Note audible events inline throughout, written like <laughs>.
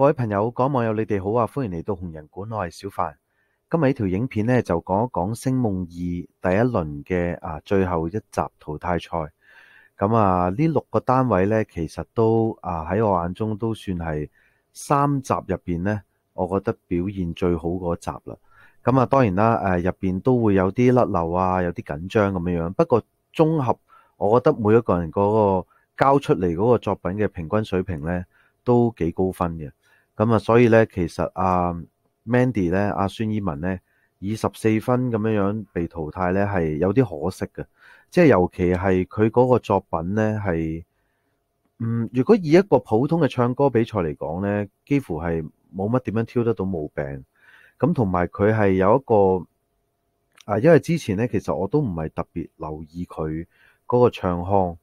各位朋友，广网友，你哋好啊！欢迎嚟到红人馆，我系小范。今日呢条影片咧就讲一讲《星梦二》第一轮嘅啊最后一集淘汰赛。咁啊，呢六个单位咧，其实都啊喺我眼中都算系三集入边咧，我觉得表现最好嗰集啦。咁啊，当然啦，诶入边都会有啲甩漏啊，有啲紧张咁样样。不过综合，我觉得每一个人嗰个交出嚟嗰个作品嘅平均水平咧，都几高分嘅。咁啊，所以咧，其实啊，Mandy 咧，阿孙依文咧，以十四分咁样样被淘汰咧，系有啲可惜嘅。即系尤其系佢嗰个作品咧，系嗯，如果以一个普通嘅唱歌比赛嚟讲咧，几乎系冇乜点样挑得到毛病。咁同埋佢系有一个啊，因为之前咧，其实我都唔系特别留意佢嗰个唱腔。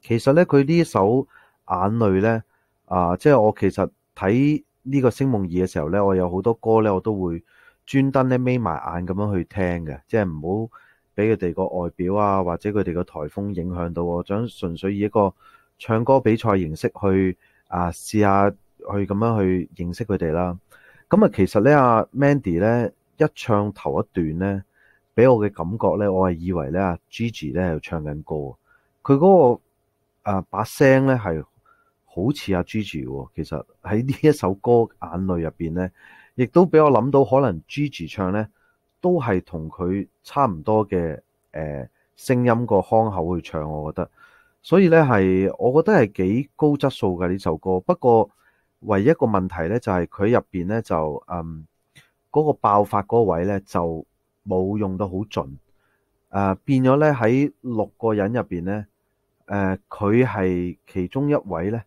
其实咧，佢呢一首眼泪咧啊，即系我其实。睇呢个星梦二嘅时候咧，我有好多歌咧，我都会专登咧眯埋眼咁样去听嘅，即系唔好俾佢哋个外表啊或者佢哋个台风影响到我，想纯粹以一个唱歌比赛形式去啊试下去咁样去认识佢哋啦。咁啊，其实咧阿 Mandy 咧一唱头一段咧，俾我嘅感觉咧，我系以为咧阿 Gigi 咧系唱紧歌，佢嗰个啊把声咧系。好似阿 Gigi，其实喺呢一首歌眼泪入边咧，亦都俾我谂到可能 Gigi 唱咧，都系同佢差唔多嘅诶声音个腔口去唱，我觉得，所以咧系我觉得系几高质素嘅呢首歌。不过唯一一个问题咧就系佢入边咧就嗯嗰个爆发嗰位咧就冇用到好尽，诶变咗咧喺六个人入边咧，诶佢系其中一位咧。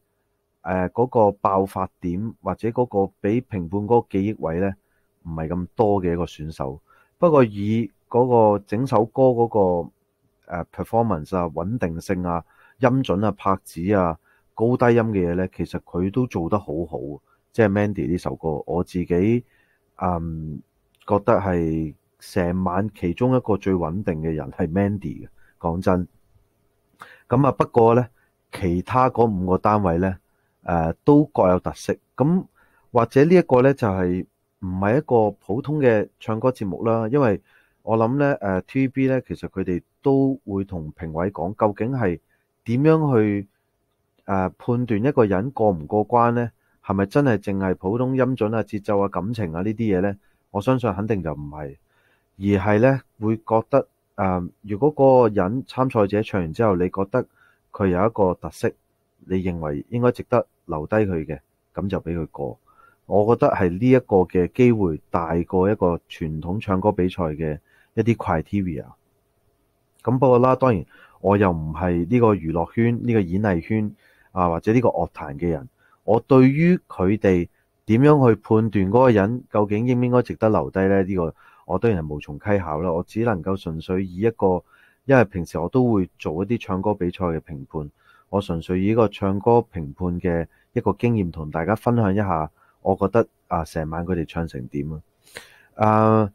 誒嗰個爆發點，或者嗰個俾評判嗰個記憶位咧，唔係咁多嘅一個選手。不過以嗰個整首歌嗰個 performance 啊、穩定性啊、音準啊、拍子啊、高低音嘅嘢咧，其實佢都做得好好。即係 Mandy 呢首歌，我自己嗯覺得係成晚其中一個最穩定嘅人係 Mandy 嘅。講真咁啊，不過咧，其他嗰五個單位咧。诶，都各有特色。咁或者呢一个咧就系唔系一个普通嘅唱歌节目啦，因为我谂咧诶 T V b 咧，其实佢哋都会同评委讲，究竟系点样去判断一个人过唔过关咧？系咪真系净系普通音准啊、节奏啊、感情啊呢啲嘢咧？我相信肯定就唔系，而系咧会觉得诶，如果个人参赛者唱完之后，你觉得佢有一个特色，你认为应该值得。留低佢嘅，咁就俾佢过。我覺得係呢一個嘅機會大過一個傳統唱歌比賽嘅一啲 criteria。咁不過啦，當然我又唔係呢個娛樂圈、呢個演藝圈啊或者呢個樂壇嘅人。我對於佢哋點樣去判斷嗰個人究竟應唔應該值得留低呢？呢個我當然係無從稽考啦。我只能夠純粹以一個，因為平時我都會做一啲唱歌比賽嘅評判。我純粹以一個唱歌評判嘅一個經驗，同大家分享一下，我覺得啊，成晚佢哋唱成點啊！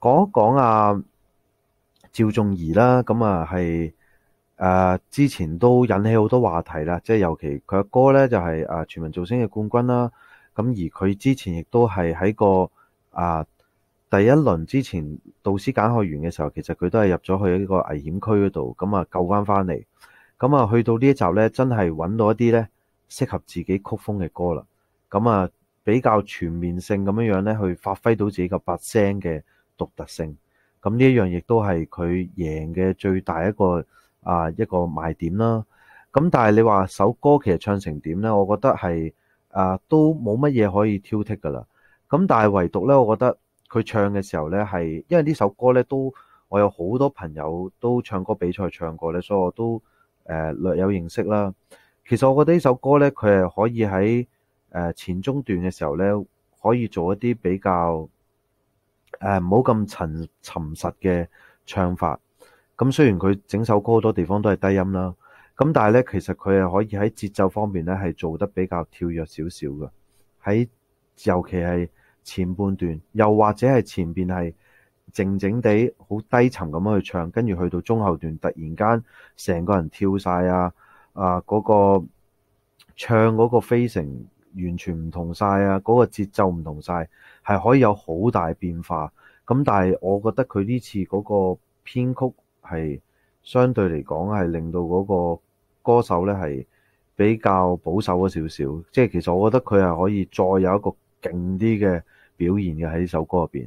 講一講啊，趙仲怡啦，咁啊係诶之前都引起好多話題啦，即系尤其佢阿哥咧就係啊全民造星嘅冠軍啦，咁而佢之前亦都係喺個啊第一輪之前導師揀学員嘅時候，其實佢都係入咗去呢個危險區嗰度，咁啊救翻翻嚟。咁啊，去到呢一集咧，真系揾到一啲咧，适合自己曲风嘅歌啦。咁啊，比较全面性咁样样咧，去发挥到自己嘅把声嘅独特性。咁呢一样亦都系佢赢嘅最大一个啊一个卖点啦。咁但系你话首歌其实唱成点咧？我觉得系啊，都冇乜嘢可以挑剔噶啦。咁但系唯独咧，我觉得佢唱嘅时候咧系，因为呢首歌咧都我有好多朋友都唱歌比赛唱过咧，所以我都。诶，略有认识啦。其实我觉得呢首歌咧，佢系可以喺诶前中段嘅时候咧，可以做一啲比较诶唔好咁沉沉实嘅唱法。咁虽然佢整首歌好多地方都系低音啦，咁但系咧，其实佢系可以喺节奏方面咧系做得比较跳跃少少嘅。喺尤其系前半段，又或者系前边系。静静地，好低沉咁样去唱，跟住去到中后段，突然间成个人跳晒啊！啊，嗰个唱嗰个飞成完全唔同晒啊，嗰个节奏唔同晒，系可以有好大变化。咁但系我觉得佢呢次嗰个编曲系相对嚟讲系令到嗰个歌手咧系比较保守咗少少，即系其实我觉得佢系可以再有一个劲啲嘅表现嘅喺呢首歌入边。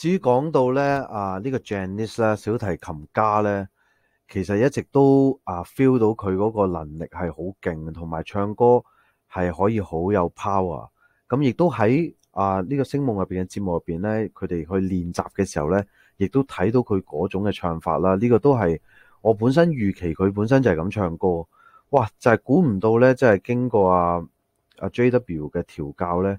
至於講到咧啊，呢個 Janice 咧小提琴家咧，其實一直都啊 feel 到佢嗰個能力係好勁，同埋唱歌係可以好有 power。咁亦都喺啊呢個星夢入边嘅節目入边咧，佢哋去練習嘅時候咧，亦都睇到佢嗰種嘅唱法啦。呢個都係我本身預期佢本身就係咁唱歌，哇！就係估唔到咧，即係經過阿阿 JW 嘅調教咧。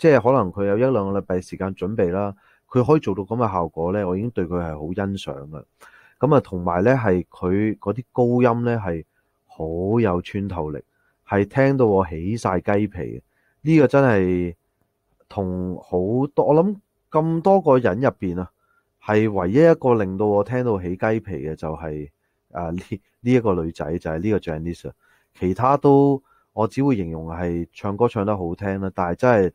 即系可能佢有一两个礼拜时间准备啦，佢可以做到咁嘅效果咧，我已经对佢系好欣赏嘅。咁啊，同埋咧系佢嗰啲高音咧系好有穿透力，系听到我起晒鸡皮。呢个真系同好多我谂咁多个人入边啊，系唯一一个令到我听到起鸡皮嘅就系啊呢 <laughs> 呢一个女仔就系呢个 Janice 其他都我只会形容系唱歌唱得好听啦，但系真系。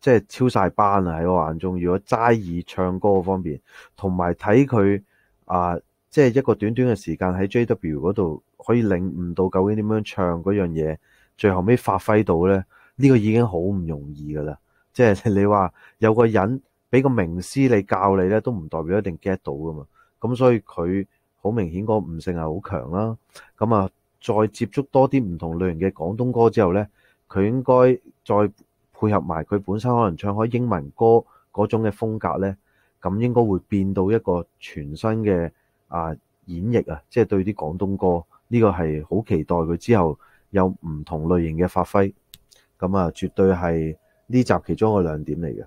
即系超晒班啊，喺我眼中。如果斋以唱歌方面，同埋睇佢啊，即系一个短短嘅时间喺 JW 嗰度可以领悟到究竟点样唱嗰样嘢，最后尾发挥到咧，呢个已经好唔容易噶啦。即系你话有个人俾个名师你教你咧，都唔代表一定 get 到噶嘛。咁所以佢好明显个悟性系好强啦。咁啊，再接触多啲唔同类型嘅广东歌之后咧，佢应该再。配合埋佢本身可能唱开英文歌嗰种嘅风格咧，咁应该会变到一个全新嘅啊演绎啊，即系对啲广东歌呢个系好期待佢之后有唔同类型嘅发挥。咁啊，绝对系呢集其中嘅亮点嚟嘅。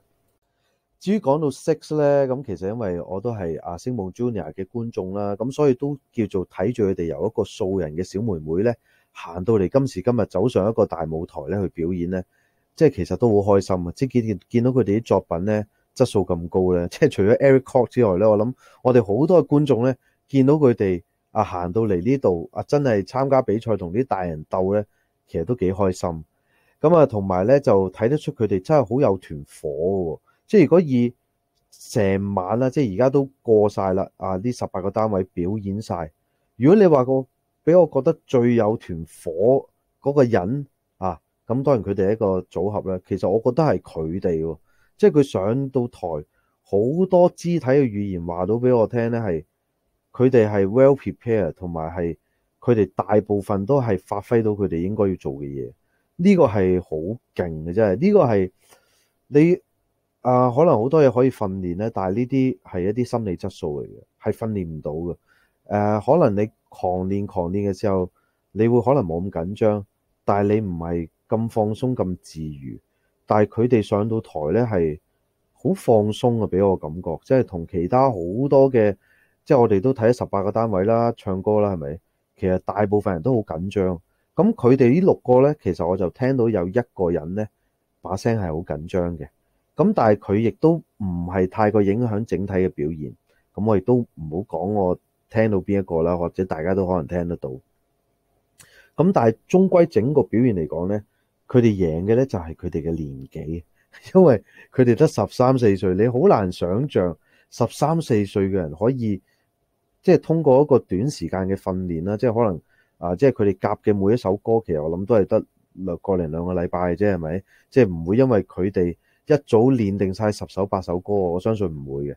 至于讲到 Six 咧，咁其实因为我都系啊星梦 Junior 嘅观众啦，咁所以都叫做睇住佢哋由一个素人嘅小妹妹咧，行到嚟今时今日走上一个大舞台咧去表演咧。即系其实都好开心啊！即系见见到佢哋啲作品咧，质素咁高咧，<laughs> 即系除咗 Eric c o o k 之外咧，我谂我哋好多嘅观众咧，见到佢哋啊行到嚟呢度啊，真系参加比赛同啲大人斗咧，其实都几开心。咁啊，同埋咧就睇得出佢哋真系好有团火喎！即系如果以成晚啦，即系而家都过晒啦，啊，呢十八个单位表演晒。如果你话个俾我觉得最有团火嗰个人。咁當然佢哋一個組合咧，其實我覺得係佢哋喎，即係佢上到台好多肢體嘅語言話到俾我聽咧，係佢哋係 well prepare，同埋係佢哋大部分都係發揮到佢哋應該要做嘅嘢。呢個係好勁嘅，真係呢個係你啊，可能好多嘢可以訓練咧，但係呢啲係一啲心理質素嚟嘅，係訓練唔到嘅。誒，可能你狂練狂練嘅時候，你會可能冇咁緊張，但係你唔係。咁放松咁自如，但系佢哋上到台咧系好放松嘅，俾我感觉，即系同其他好多嘅，即系我哋都睇咗十八个单位啦，唱歌啦，系咪？其实大部分人都好紧张，咁佢哋呢六个咧，其实我就听到有一个人咧把声系好紧张嘅，咁但系佢亦都唔系太过影响整体嘅表现，咁我亦都唔好讲我听到边一个啦，或者大家都可能听得到，咁但系终归整个表现嚟讲咧。佢哋贏嘅咧就係佢哋嘅年紀，<laughs> 因為佢哋得十三四歲，你好難想象十三四歲嘅人可以即係通過一個短時間嘅訓練啦。即係可能啊，即係佢哋夾嘅每一首歌，其實我諗都係得两个零兩個禮拜嘅啫，係咪？即係唔會因為佢哋一早練定晒十首八首歌，我相信唔會嘅。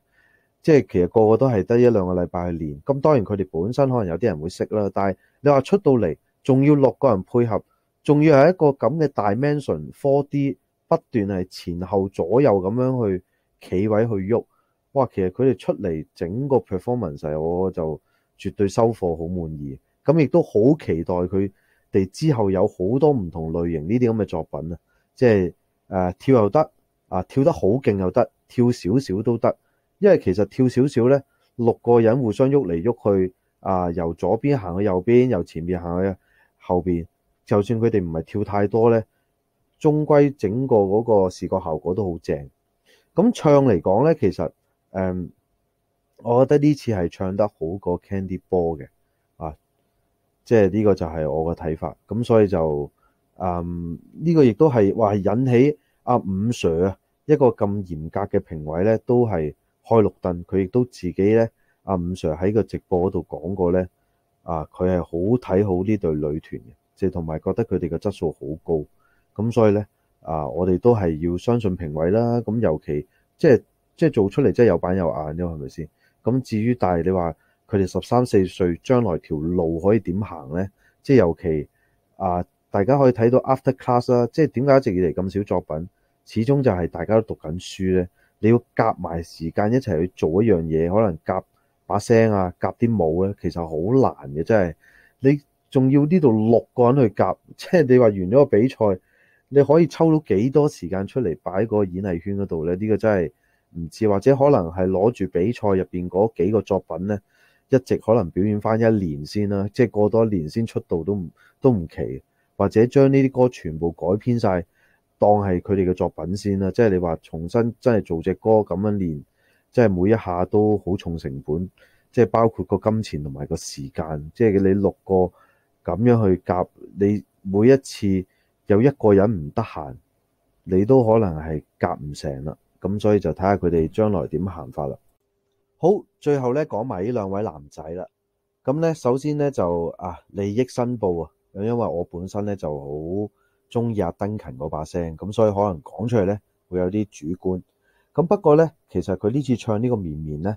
即係其實個個都係得一兩個禮拜去練。咁當然佢哋本身可能有啲人會識啦，但係你話出到嚟仲要六個人配合。仲要系一个咁嘅 d i m e n s i o n four D，不断系前后左右咁样去企位去喐。哇，其实佢哋出嚟整个 performance，我就绝对收货，好满意。咁亦都好期待佢哋之后有好多唔同类型呢啲咁嘅作品啊，即系诶跳又得啊，跳得好劲又得，跳少少都得。因为其实跳少少咧，六个人互相喐嚟喐去啊，由左边行去右边，由前面行去后边。就算佢哋唔系跳太多咧，终归整个嗰个视觉效果都好正。咁唱嚟讲咧，其实诶，我觉得呢次系唱得好过 Candy Boy 嘅啊，即系呢个就系我嘅睇法。咁所以就诶呢个亦都系话引起阿五 Sir 啊一个咁严格嘅评委咧，都系开綠燈。佢亦都自己咧，阿五 Sir 喺个直播度讲过咧啊，佢系好睇好呢对女团嘅。即同埋觉得佢哋嘅质素好高，咁所以咧啊，我哋都系要相信评委啦。咁尤其即系即系做出嚟即系有板有眼咯，系咪先？咁至于但系你话佢哋十三四岁将来条路可以点行咧？即系尤其啊，大家可以睇到 After Class 啦，即系点解一直以嚟咁少作品？始终就系大家都读紧书咧，你要夹埋时间一齐去做一样嘢，可能夹把声啊，夹啲舞咧，其实好难嘅，真系你。仲要呢度六個人去夾，即係你話完咗個比賽，你可以抽到幾多時間出嚟擺個演藝圈嗰度咧？呢個真係唔知，或者可能係攞住比賽入面嗰幾個作品咧，一直可能表演翻一年先啦。即係過多年先出道都唔都唔奇，或者將呢啲歌全部改編晒，當係佢哋嘅作品先啦。即係你話重新真係做只歌咁樣練，即係每一下都好重成本，即係包括個金錢同埋個時間，即係你六個。咁样去夾，你每一次有一個人唔得閒，你都可能係夾唔成啦。咁所以就睇下佢哋將來點行法啦。好，最後咧講埋呢兩位男仔啦。咁咧，首先咧就啊，利益申報啊，因為我本身咧就好中阿登勤嗰把聲，咁所以可能講出嚟咧會有啲主觀。咁不過咧，其實佢呢次唱呢個绵绵咧。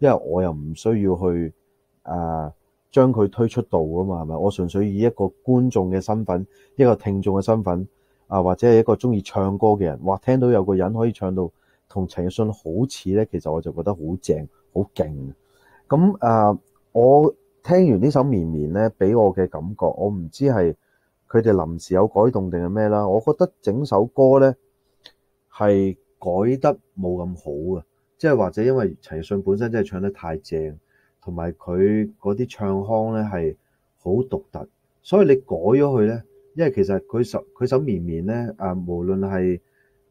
因為我又唔需要去啊，將佢推出道啊嘛，係咪？我純粹以一個觀眾嘅身份，一個聽眾嘅身份啊，或者係一個中意唱歌嘅人，哇！聽到有個人可以唱到同陳奕迅好似咧，其實我就覺得好正、好勁。咁啊，我聽完呢首《綿綿》咧，俾我嘅感覺，我唔知係佢哋臨時有改動定係咩啦。我覺得整首歌咧係改得冇咁好嘅。即係或者因為陳奕迅本身真係唱得太正，同埋佢嗰啲唱腔咧係好獨特，所以你改咗佢咧，因為其實佢首佢首《綿綿》咧，啊，無論係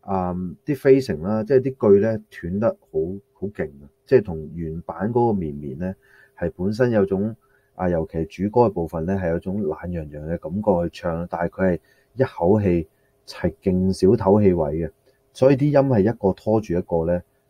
啊啲飛城啦，即係啲句咧斷得好好勁啊，即係同原版嗰個《綿綿》咧係本身有種啊，尤其主歌嘅部分咧係有種懶洋洋嘅感覺去唱，但係佢係一口氣係勁少唞氣位嘅，所以啲音係一個拖住一個咧。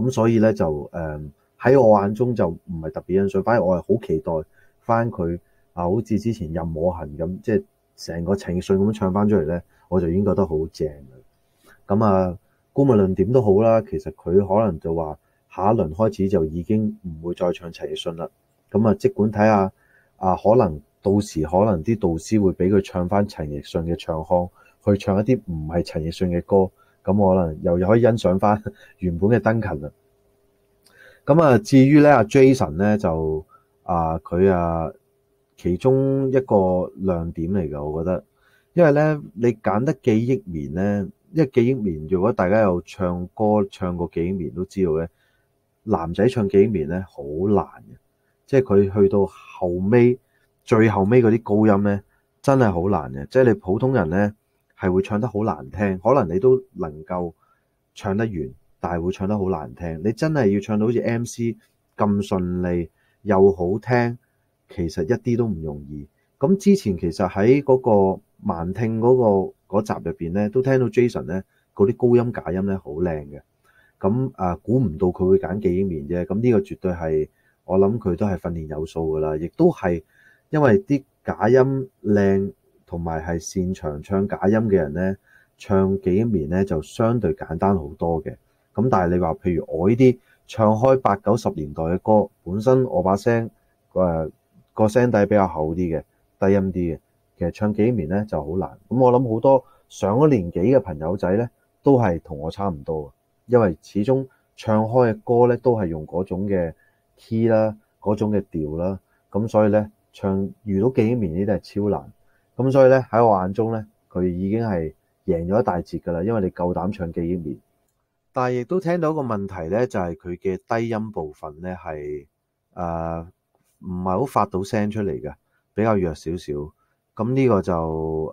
咁所以咧就誒喺我眼中就唔係特別欣賞，反而我係好期待翻佢啊！好似之前任我行咁，即係成個陈奕迅咁唱翻出嚟咧，我就已經覺得好正啦。咁啊，估問論點都好啦，其實佢可能就話下一輪開始就已經唔會再唱陳奕迅啦。咁啊，即管睇下啊，可能到時可能啲導師會俾佢唱翻陳奕迅嘅唱腔，去唱一啲唔係陳奕迅嘅歌。咁我可能又又可以欣赏翻原本嘅登勤啦。咁啊，至於咧阿 Jason 咧就啊佢啊其中一個亮點嚟嘅，我覺得，因為咧你揀得記憶棉咧，因為記憶棉如果大家有唱歌唱過記憶棉都知道咧，男仔唱記憶棉咧好難嘅，即系佢去到後尾最後尾嗰啲高音咧，真係好難嘅，即系你普通人咧。係會唱得好難聽，可能你都能夠唱得完，但係會唱得好難聽。你真係要唱到好似 M.C. 咁順利又好聽，其實一啲都唔容易。咁之前其實喺嗰個慢聽嗰個嗰集入邊咧，都聽到 Jason 咧嗰啲高音假音咧好靚嘅。咁啊，估唔到佢會揀幾面啫。咁呢個絕對係我諗佢都係訓練有素㗎啦，亦都係因為啲假音靚。同埋係擅長唱假音嘅人咧，唱幾面咧就相對簡單好多嘅。咁但係你話，譬如我呢啲唱開八九十年代嘅歌，本身我把聲誒個聲底比較厚啲嘅，低音啲嘅，其實唱幾面咧就好難。咁我諗好多上咗年紀嘅朋友仔咧，都係同我差唔多，因為始終唱開嘅歌咧都係用嗰種嘅 key 啦，嗰種嘅調啦，咁所以咧唱遇到幾面呢啲係超難。咁所以咧喺我眼中咧，佢已經係贏咗一大截噶啦，因為你夠膽唱忆面。但係亦都聽到個問題咧，就係佢嘅低音部分咧係诶唔係好發到聲出嚟嘅，比較弱少少。咁呢個就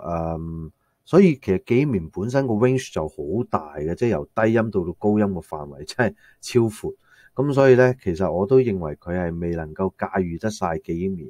誒，所以其實忆面本身個 range 就好大嘅，即係由低音到到高音嘅範圍 <laughs> 真係超闊。咁所以咧，其實我都認為佢係未能夠駕馭得晒记忆面。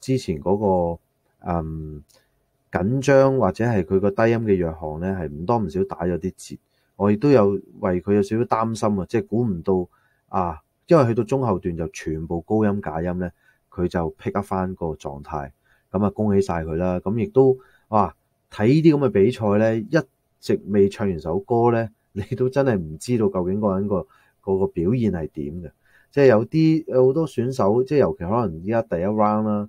之前嗰個嗯緊張或者係佢個低音嘅弱項咧，係唔多唔少打咗啲折。我亦都有為佢有少少擔心啊，即係估唔到啊，因為去到中後段就全部高音假音咧，佢就 pick 得翻個狀態。咁啊，恭喜晒佢啦！咁亦都哇，睇呢啲咁嘅比賽咧，一直未唱完首歌咧，<laughs> 你都真係唔知道究竟個人個個個表現係點嘅。即係有啲有好多選手，即係尤其可能依家第一 round 啦。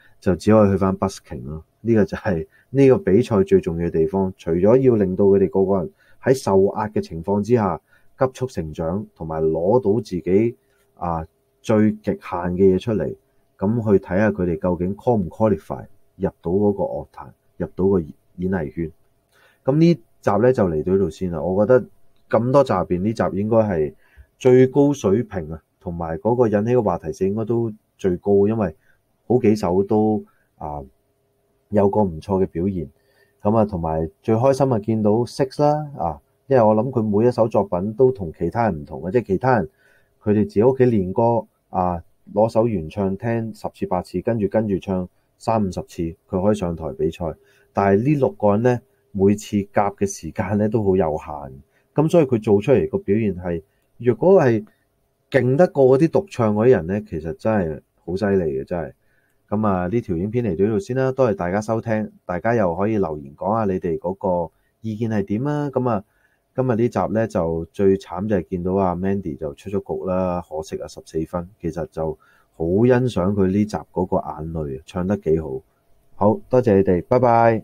就只可以去翻 busking 咯，呢個就係呢個比賽最重要嘅地方。除咗要令到佢哋个個人喺受壓嘅情況之下，急速成長，同埋攞到自己啊最極限嘅嘢出嚟，咁去睇下佢哋究竟 qual 唔 qualify 入到嗰個樂壇，入到個演藝圈。咁呢集咧就嚟到呢度先啦。我覺得咁多集入边呢集應該係最高水平啊，同埋嗰個引起嘅話題性應該都最高，因為。好幾首都啊，有個唔錯嘅表現咁啊，同埋最開心啊，見到 Six 啦啊，因為我諗佢每一首作品都同其他人唔同嘅，即係其他人佢哋自己屋企練歌啊，攞首原唱聽十次八次，跟住跟住唱三五十次，佢可以上台比賽。但係呢六個人咧，每次夾嘅時間咧都好有限，咁所以佢做出嚟個表現係，若果係勁得過嗰啲獨唱嗰啲人咧，其實真係好犀利嘅，真係。咁啊，呢條影片嚟到呢度先啦，多謝大家收聽，大家又可以留言講下你哋嗰個意見係點啊？咁啊，今日呢集咧就最慘就係見到阿 Mandy 就出咗局啦，可惜啊十四分，其實就好欣賞佢呢集嗰個眼淚，唱得幾好，好多謝你哋，拜拜。